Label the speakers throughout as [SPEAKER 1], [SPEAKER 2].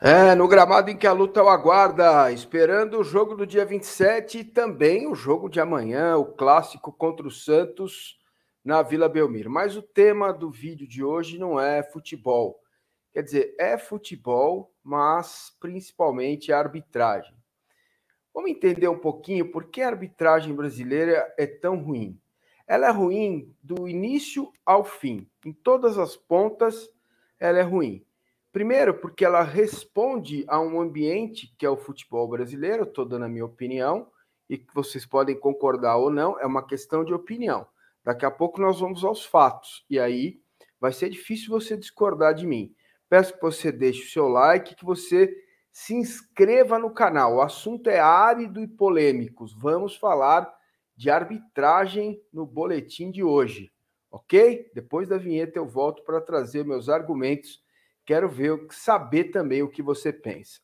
[SPEAKER 1] É, no gramado em que a luta o aguarda, esperando o jogo do dia 27 e também o jogo de amanhã, o clássico contra o Santos na Vila Belmiro. Mas o tema do vídeo de hoje não é futebol. Quer dizer, é futebol, mas principalmente a arbitragem. Vamos entender um pouquinho por que a arbitragem brasileira é tão ruim. Ela é ruim do início ao fim, em todas as pontas ela é ruim. Primeiro, porque ela responde a um ambiente que é o futebol brasileiro, estou dando a minha opinião, e que vocês podem concordar ou não, é uma questão de opinião. Daqui a pouco nós vamos aos fatos, e aí vai ser difícil você discordar de mim. Peço que você deixe o seu like, que você se inscreva no canal. O assunto é árido e polêmico, Vamos falar de arbitragem no boletim de hoje, ok? Depois da vinheta eu volto para trazer meus argumentos Quero ver, saber também o que você pensa.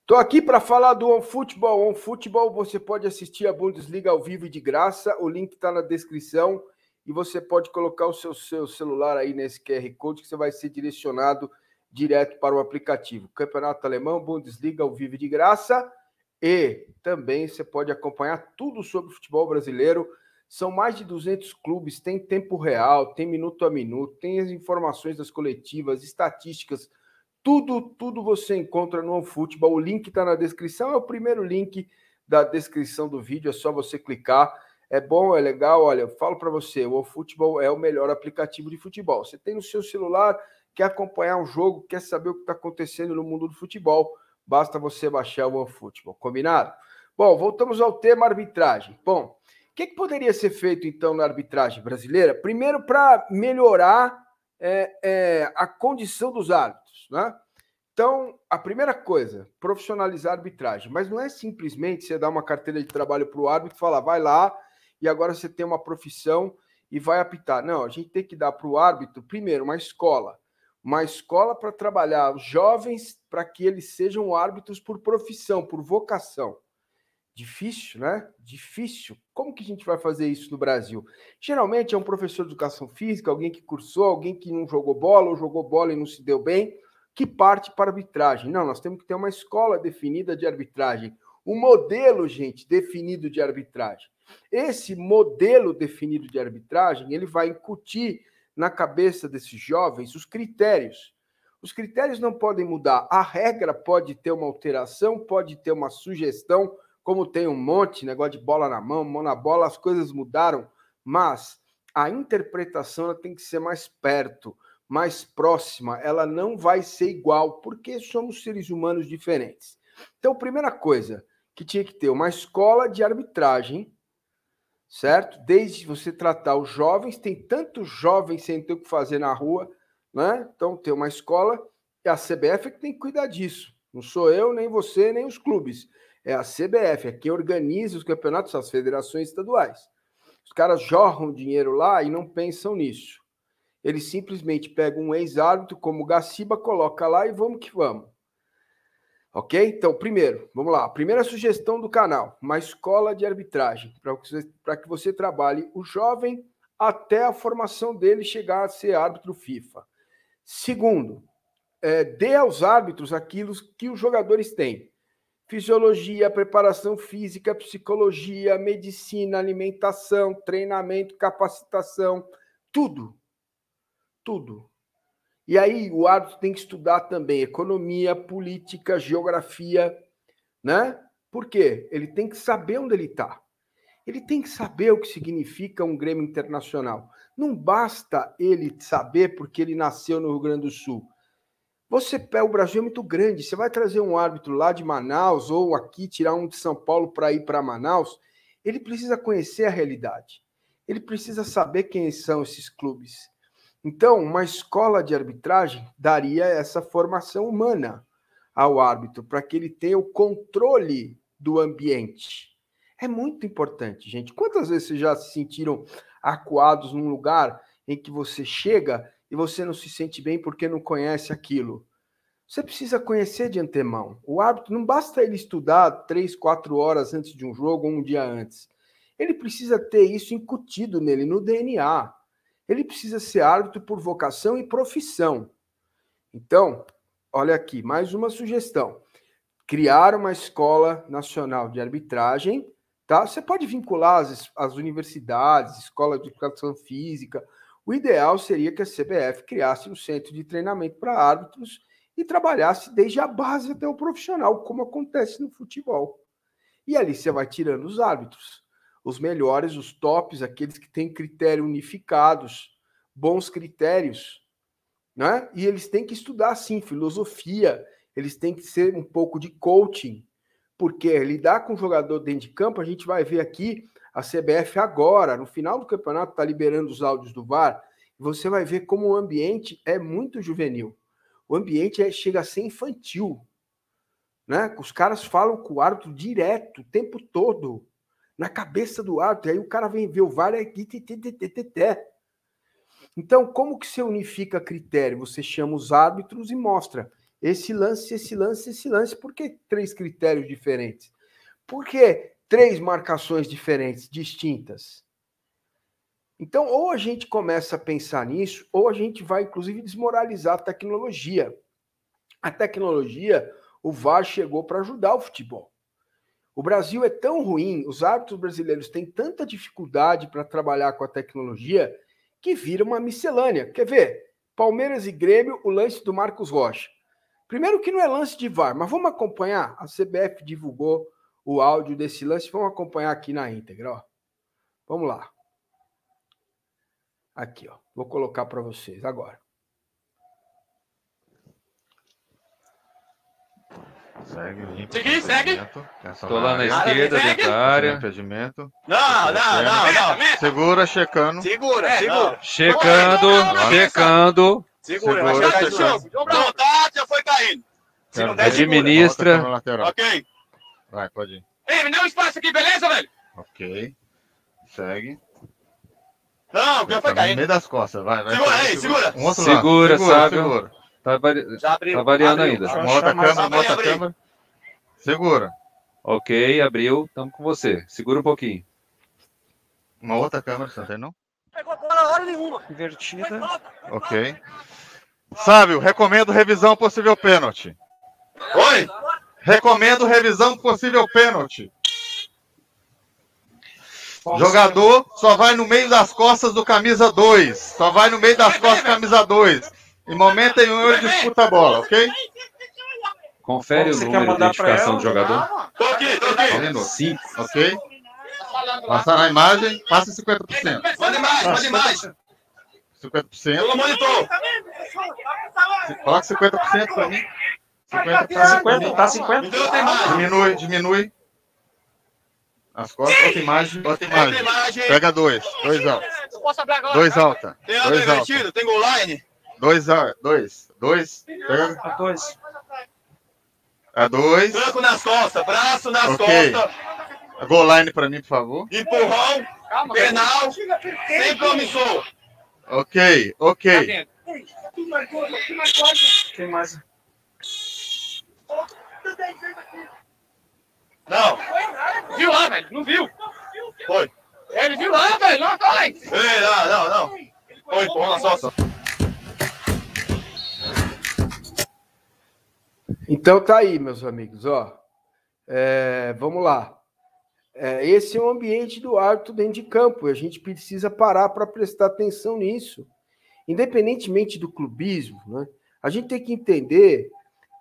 [SPEAKER 1] Estou aqui para falar do OneFootball. OneFootball, você pode assistir a Bundesliga ao vivo e de graça. O link está na descrição e você pode colocar o seu, seu celular aí nesse QR Code que você vai ser direcionado direto para o aplicativo. Campeonato Alemão, Bundesliga ao vivo de graça e também você pode acompanhar tudo sobre o futebol brasileiro. São mais de 200 clubes, tem tempo real, tem minuto a minuto, tem as informações das coletivas, estatísticas, tudo, tudo você encontra no futebol O link está na descrição, é o primeiro link da descrição do vídeo, é só você clicar. É bom, é legal, olha, eu falo para você, o futebol é o melhor aplicativo de futebol. Você tem no seu celular, Quer acompanhar um jogo? Quer saber o que está acontecendo no mundo do futebol? Basta você baixar o OneFootball, combinado? Bom, voltamos ao tema arbitragem. Bom, o que, que poderia ser feito então na arbitragem brasileira? Primeiro, para melhorar é, é, a condição dos árbitros, né? Então, a primeira coisa, profissionalizar a arbitragem. Mas não é simplesmente você dar uma carteira de trabalho para o árbitro e falar, vai lá e agora você tem uma profissão e vai apitar. Não, a gente tem que dar para o árbitro, primeiro, uma escola uma escola para trabalhar os jovens para que eles sejam árbitros por profissão, por vocação. Difícil, né? Difícil. Como que a gente vai fazer isso no Brasil? Geralmente é um professor de educação física, alguém que cursou, alguém que não jogou bola ou jogou bola e não se deu bem, que parte para arbitragem. Não, nós temos que ter uma escola definida de arbitragem, um modelo, gente, definido de arbitragem. Esse modelo definido de arbitragem, ele vai incutir na cabeça desses jovens os critérios. Os critérios não podem mudar. A regra pode ter uma alteração, pode ter uma sugestão, como tem um monte, negócio de bola na mão, mão na bola, as coisas mudaram, mas a interpretação tem que ser mais perto, mais próxima, ela não vai ser igual, porque somos seres humanos diferentes. Então, primeira coisa que tinha que ter uma escola de arbitragem certo? Desde você tratar os jovens, tem tantos jovens sem ter o que fazer na rua, né? Então tem uma escola e a CBF é que tem que cuidar disso. Não sou eu, nem você, nem os clubes. É a CBF, é quem organiza os campeonatos, as federações estaduais. Os caras jorram dinheiro lá e não pensam nisso. Eles simplesmente pegam um ex-árbitro como o Gaciba, coloca lá e vamos que vamos. Ok? Então, primeiro, vamos lá. Primeira sugestão do canal: uma escola de arbitragem para que, que, você trabalhe o jovem até a formação dele chegar a ser árbitro FIFA. Segundo, é, dê aos árbitros aquilo que os jogadores têm: fisiologia, preparação física, psicologia, medicina, alimentação, treinamento, capacitação, tudo. Tudo. E aí o árbitro tem que estudar também economia, política, geografia, né? Por quê? Ele tem que saber onde ele está. Ele tem que saber o que significa um Grêmio internacional. Não basta ele saber porque ele nasceu no Rio Grande do Sul. Você o Brasil é muito grande. Você vai trazer um árbitro lá de Manaus ou aqui tirar um de São Paulo para ir para Manaus, ele precisa conhecer a realidade. Ele precisa saber quem são esses clubes. Então, uma escola de arbitragem daria essa formação humana ao árbitro, para que ele tenha o controle do ambiente. É muito importante, gente. Quantas vezes vocês já se sentiram acuados num lugar em que você chega e você não se sente bem porque não conhece aquilo? Você precisa conhecer de antemão. O árbitro não basta ele estudar três, quatro horas antes de um jogo ou um dia antes. Ele precisa ter isso incutido nele, no DNA ele precisa ser árbitro por vocação e profissão. Então, olha aqui, mais uma sugestão. Criar uma escola nacional de arbitragem, tá? Você pode vincular as, as universidades, escola de educação física. O ideal seria que a CBF criasse um centro de treinamento para árbitros e trabalhasse desde a base até o profissional, como acontece no futebol. E ali você vai tirando os árbitros os melhores, os tops, aqueles que têm critérios unificados, bons critérios, né? E eles têm que estudar sim filosofia, eles têm que ser um pouco de coaching, porque lidar com o jogador dentro de campo, a gente vai ver aqui a CBF agora, no final do campeonato, está liberando os áudios do VAR, você vai ver como o ambiente é muito juvenil. O ambiente é, chega a ser infantil. Né? Os caras falam com o árbitro direto, o tempo todo na cabeça do árbitro. Aí o cara vem ver o VAR e é Então, como que você unifica critério? Você chama os árbitros e mostra esse lance, esse lance, esse lance. Por que três critérios diferentes? Por que três marcações diferentes, distintas? Então, ou a gente começa a pensar nisso, ou a gente vai, inclusive, desmoralizar a tecnologia. A tecnologia, o VAR chegou para ajudar o futebol. O Brasil é tão ruim, os árbitros brasileiros têm tanta dificuldade para trabalhar com a tecnologia que vira uma miscelânea. Quer ver? Palmeiras e Grêmio, o lance do Marcos Rocha. Primeiro que não é lance de VAR, mas vamos acompanhar. A CBF divulgou o áudio desse lance, vamos acompanhar aqui na íntegra. Ó. Vamos lá. Aqui, ó. Vou colocar para vocês agora.
[SPEAKER 2] Segue Segui, segue. Estou lá na esquerda, dentro da área. Impedimento. Não, não, não, não. Segura, checando. Segura, é, segura. Checando, checando. Segura, vai chegar esse jogo. Vontade, já foi
[SPEAKER 1] caindo. Se não der, Administra.
[SPEAKER 2] Ok. Vai, pode ir. Ei, me dá um espaço aqui, beleza, velho? Ok. Segue. Não, já foi tá caindo. No meio das costas, vai. vai segura aí, segura. segura, segura, segura, sabe? Segura. Tá, vari... Já abriu. Tá variando abriu. ainda. Mota a câmera, mota a câmera. Segura. Ok, abriu. Estamos com você. Segura um pouquinho. Uma outra câmera, você não
[SPEAKER 1] Pegou a bola hora nenhuma. Invertida.
[SPEAKER 2] Ok. Sábio, recomendo revisão possível pênalti. Oi! Recomendo revisão possível pênalti. Jogador só vai no meio das costas do camisa 2. Só vai no meio das costas do camisa 2. Em momento nenhum ele disputa a bola, ok? Confere Como o número de identificação do jogador. Tô aqui, tô aqui. sim, tá ok? Passar na imagem, passa 50%. Manda mais, manda mais. 50%. Pelo monitor. Coloca 50% pra mim.
[SPEAKER 1] 50, tá 50, tá Diminui,
[SPEAKER 2] diminui. As costas, bota imagem, outra imagem. Pega dois, dois altos. Dois Tem Dois alta. Tem gol line? Dois, a, dois, dois. A dois. A dois. nas costas, braço nas okay. costas. line para mim, por favor. Empurrão,
[SPEAKER 1] Calma, penal, sem promissor.
[SPEAKER 2] Ok, ok.
[SPEAKER 1] Tá Quem mais? Não. Viu lá, velho? Não viu?
[SPEAKER 2] Foi. Ele viu lá, velho. Não, vai. Ei, não, não, não. Foi, empurrão nas costas.
[SPEAKER 1] Então tá aí, meus amigos, ó. É, vamos lá. É, esse é o ambiente do árbitro dentro de campo. E a gente precisa parar para prestar atenção nisso. Independentemente do clubismo, né, a gente tem que entender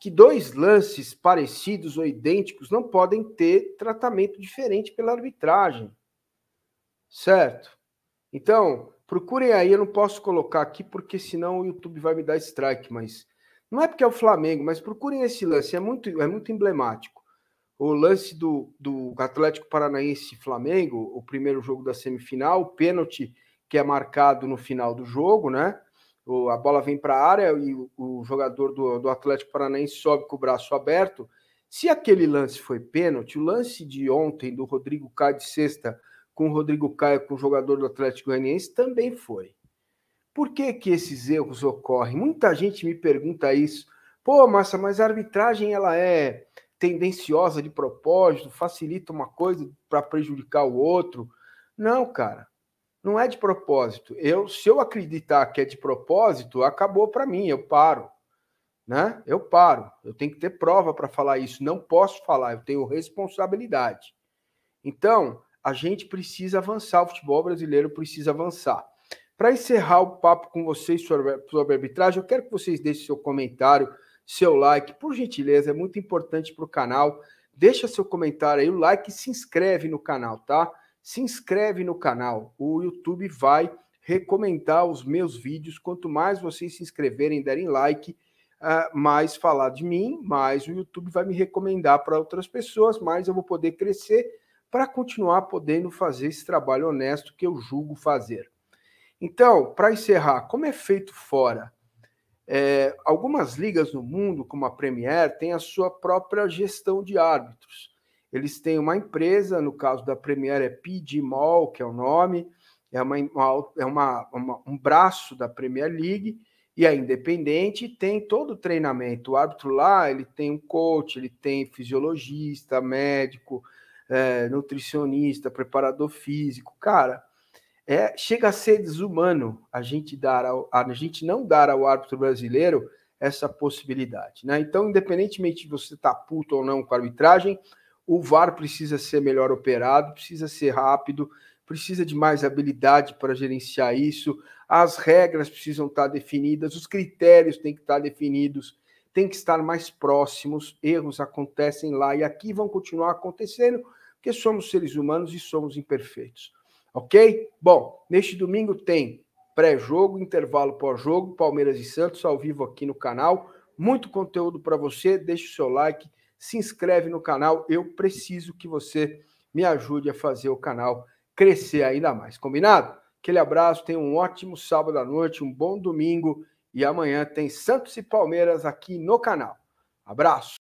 [SPEAKER 1] que dois lances parecidos ou idênticos não podem ter tratamento diferente pela arbitragem. Certo? Então, procurem aí, eu não posso colocar aqui porque senão o YouTube vai me dar strike, mas não é porque é o Flamengo, mas procurem esse lance, é muito, é muito emblemático. O lance do, do Atlético Paranaense Flamengo, o primeiro jogo da semifinal, o pênalti que é marcado no final do jogo, né? O, a bola vem para a área e o, o jogador do, do Atlético Paranaense sobe com o braço aberto. Se aquele lance foi pênalti, o lance de ontem do Rodrigo Caio de sexta com o Rodrigo Caio, com o jogador do Atlético Goianiense, também foi. Por que, que esses erros ocorrem? Muita gente me pergunta isso. Pô, massa, mas a arbitragem ela é tendenciosa de propósito, facilita uma coisa para prejudicar o outro. Não, cara. Não é de propósito. Eu, se eu acreditar que é de propósito, acabou para mim, eu paro. Né? Eu paro. Eu tenho que ter prova para falar isso, não posso falar, eu tenho responsabilidade. Então, a gente precisa avançar, o futebol brasileiro precisa avançar. Para encerrar o papo com vocês sobre, sobre arbitragem, eu quero que vocês deixem seu comentário, seu like, por gentileza, é muito importante para o canal. Deixa seu comentário aí, o like e se inscreve no canal, tá? Se inscreve no canal. O YouTube vai recomendar os meus vídeos. Quanto mais vocês se inscreverem, derem like, uh, mais falar de mim, mais o YouTube vai me recomendar para outras pessoas, mais eu vou poder crescer para continuar podendo fazer esse trabalho honesto que eu julgo fazer. Então, para encerrar, como é feito fora? É, algumas ligas no mundo, como a Premier, têm a sua própria gestão de árbitros. Eles têm uma empresa, no caso da Premier é PG Mall, que é o nome, é, uma, é uma, uma, um braço da Premier League e é independente e tem todo o treinamento. O árbitro lá ele tem um coach, ele tem fisiologista, médico, é, nutricionista, preparador físico. Cara, é, chega a ser desumano a gente, dar ao, a gente não dar ao árbitro brasileiro essa possibilidade. Né? Então, independentemente de você estar tá puto ou não com a arbitragem, o VAR precisa ser melhor operado, precisa ser rápido, precisa de mais habilidade para gerenciar isso, as regras precisam estar tá definidas, os critérios têm que estar tá definidos, tem que estar mais próximos, erros acontecem lá e aqui vão continuar acontecendo, porque somos seres humanos e somos imperfeitos. Ok? Bom, neste domingo tem pré-jogo, intervalo pós-jogo, Palmeiras e Santos ao vivo aqui no canal. Muito conteúdo para você. Deixe o seu like, se inscreve no canal. Eu preciso que você me ajude a fazer o canal crescer ainda mais. Combinado? Aquele abraço, tenha um ótimo sábado à noite, um bom domingo e amanhã tem Santos e Palmeiras aqui no canal. Abraço!